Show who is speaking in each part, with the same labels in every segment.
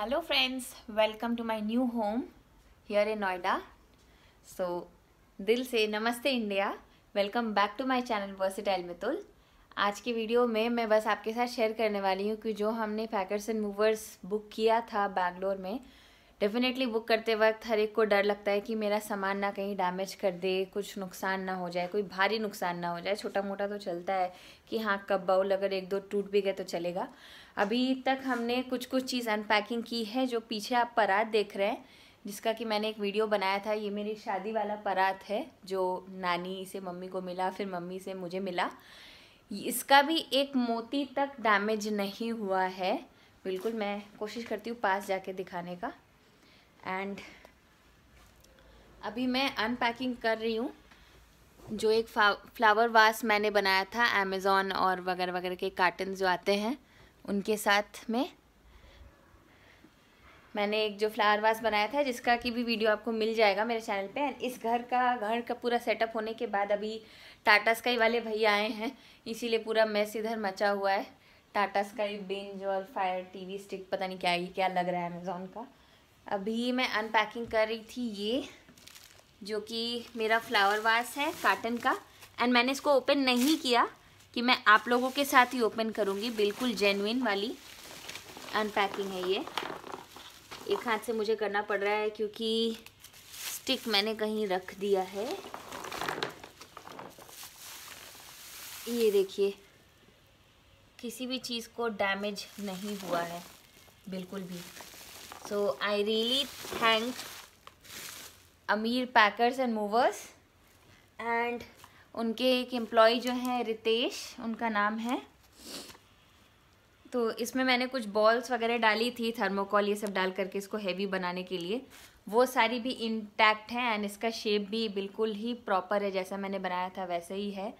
Speaker 1: hello friends welcome to my new home here in Noida so दिल से नमस्ते India welcome back to my channel versatile Mitul आज की video में मैं बस आपके साथ शेयर करने वाली हूँ कि जो हमने पैकर्स एंड मूवर्स बुक किया था बैंगलोर में डेफिनेटली बुक करते वक्त हर एक को डर लगता है कि मेरा सामान ना कहीं डैमेज कर दे कुछ नुकसान ना हो जाए कोई भारी नुकसान ना हो जाए छोटा मोटा तो चलता है कि हाँ कब बाउल अगर एक दो टूट भी गए तो चलेगा अभी तक हमने कुछ कुछ चीज़ अनपैकिंग की है जो पीछे आप परात देख रहे हैं जिसका कि मैंने एक वीडियो बनाया था ये मेरी शादी वाला परात है जो नानी से मम्मी को मिला फिर मम्मी से मुझे मिला इसका भी एक मोती तक डैमेज नहीं हुआ है बिल्कुल मैं कोशिश करती हूँ पास जाके दिखाने का एंड अभी मैं अनपैकिंग कर रही हूँ जो एक फ्लावर वास मैंने बनाया था अमेज़ोन और वगैरह वगैरह के कार्टन जो आते हैं उनके साथ में मैंने एक जो फ्लावर वास बनाया था जिसका की भी वीडियो आपको मिल जाएगा मेरे चैनल पे एंड इस घर का घर का पूरा सेटअप होने के बाद अभी टाटा स्काई वाले भैया आए हैं इसीलिए पूरा मैस इधर मचा हुआ है टाटा स्काई बिंज और फायर टीवी स्टिक पता नहीं क्या ही क्या लग रहा है अमेज़ोन का अभी मैं अनपैकिंग कर रही थी ये जो कि मेरा फ्लावर वास है काटन का एंड मैंने इसको ओपन नहीं किया कि मैं आप लोगों के साथ ही ओपन करूँगी बिल्कुल जेनुइन वाली अनपैकिंग है ये एक हाथ से मुझे करना पड़ रहा है क्योंकि स्टिक मैंने कहीं रख दिया है ये देखिए किसी भी चीज़ को डैमेज नहीं हुआ है बिल्कुल भी So I really thank Amir packers and movers and उनके एक एम्प्लॉय जो हैं रितेश उनका नाम है तो इसमें मैंने कुछ बॉल्स वगैरह डाली थी थर्मोकॉल ये सब डाल करके इसको हैवी बनाने के लिए वो सारी भी इंटैक्ट हैं एंड इसका शेप भी बिल्कुल ही प्रॉपर है जैसा मैंने बनाया था वैसे ही है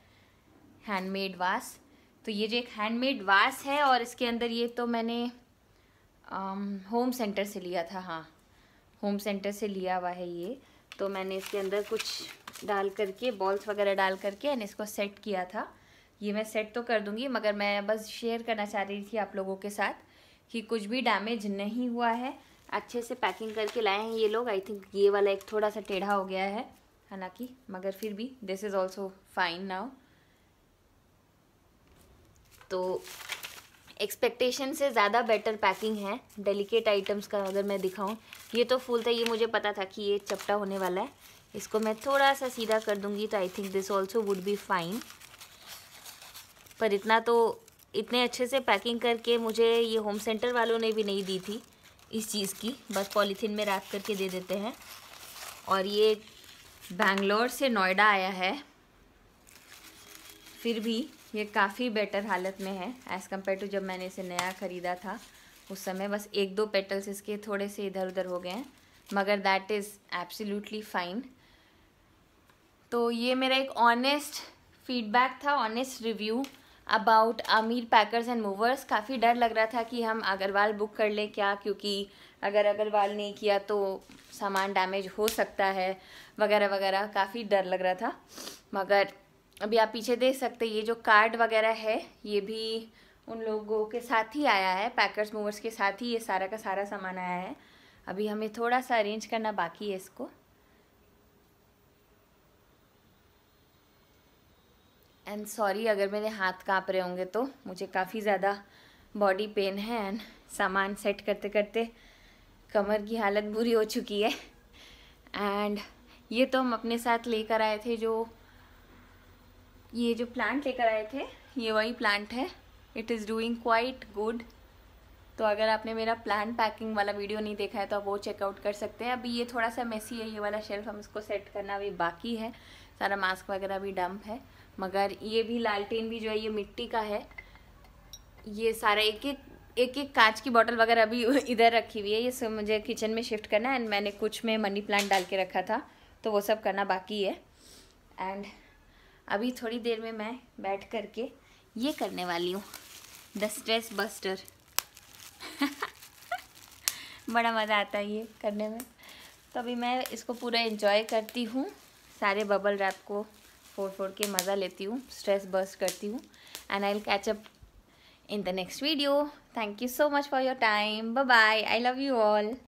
Speaker 1: हैंडमेड वास तो ये जो एक हैंडमेड वास है और इसके अंदर ये तो मैंने होम um, सेंटर से लिया था हाँ होम सेंटर से लिया हुआ है ये तो मैंने इसके अंदर कुछ डाल करके बॉल्स वगैरह डाल करके एंड इसको सेट किया था ये मैं सेट तो कर दूँगी मगर मैं बस शेयर करना चाह रही थी आप लोगों के साथ कि कुछ भी डैमेज नहीं हुआ है अच्छे से पैकिंग करके लाए हैं ये लोग आई थिंक ये वाला एक थोड़ा सा टेढ़ा हो गया है हालांकि मगर फिर भी this is also fine now तो एक्सपेक्टेशन से ज़्यादा बेटर पैकिंग है डेलिकेट आइटम्स का अगर मैं दिखाऊं ये तो फूल था ये मुझे पता था कि ये चपटा होने वाला है इसको मैं थोड़ा सा सीधा कर दूंगी तो I think this also would be fine पर इतना तो इतने अच्छे से पैकिंग करके मुझे ये होम सेंटर वालों ने भी नहीं दी थी इस चीज़ की बस पॉलीथीन में रैप करके दे देते हैं और ये बैंगलोर से नोएडा आया है फिर भी ये काफ़ी बेटर हालत में है एज़ कम्पेयर टू जब मैंने इसे नया ख़रीदा था उस समय बस एक दो पेटल्स इसके थोड़े से इधर उधर हो गए हैं मगर दैट इज़ एब्सोल्युटली फ़ाइन तो ये मेरा एक ऑनेस्ट फीडबैक था honest review about Amir packers and movers काफ़ी डर लग रहा था कि हम अग्रवाल बुक कर लें क्या क्योंकि अगर अग्रवाल नहीं किया तो सामान डैमेज हो सकता है वगैरह वगैरह काफ़ी डर लग रहा था मगर अभी आप पीछे देख सकते ये जो कार्ड वगैरह है ये भी उन लोगों के साथ ही आया है पैकर्स मूवर्स के साथ ही ये सारा का सारा सामान आया है अभी हमें थोड़ा सा अरेंज करना बाकी है इसको एंड सॉरी अगर मेरे हाथ काँप रहे होंगे तो मुझे काफ़ी ज़्यादा बॉडी पेन है एंड सामान सेट करते करते कमर की हालत बुरी हो चुकी है एंड ये तो हम अपने साथ लेकर आए थे जो ये जो प्लांट लेकर आए थे ये वही प्लांट है it is doing quite good तो अगर आपने मेरा प्लान पैकिंग वाला वीडियो नहीं देखा है तो आप वो चेकआउट कर सकते हैं अभी ये थोड़ा सा मेसी है ये वाला शेल्फ हम इसको सेट करना अभी बाकी है सारा मास्क वगैरह भी डंप है मगर ये भी लालटेन भी जो है ये मिट्टी का है ये सारा एक एक एक एक कांच की बोतल वगैरह अभी इधर रखी हुई है ये सब मुझे किचन में शिफ्ट करना है एंड मैंने कुछ में मनी प्लांट डाल के रखा था तो वो सब करना बाकी है एंड अभी थोड़ी देर में मैं बैठ करके ये करने वाली हूँ द स्ट्रेस बस्टर बड़ा मज़ा आता है ये करने में तो अभी मैं इसको पूरा इन्जॉय करती हूँ सारे बबल रैप को फोड़ फोड़ के मज़ा लेती हूँ स्ट्रेस बस्ट करती हूँ and I will catch up in the next video thank you so much for your time bye bye I love you all